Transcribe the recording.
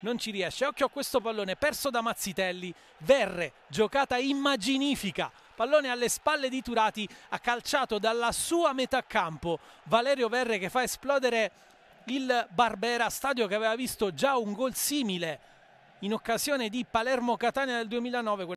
non ci riesce. Occhio a questo pallone perso da Mazzitelli. Verre, giocata immaginifica. Pallone alle spalle di Turati, ha calciato dalla sua metà campo. Valerio Verre che fa esplodere il Barbera, stadio che aveva visto già un gol simile in occasione di Palermo-Catania del 2009.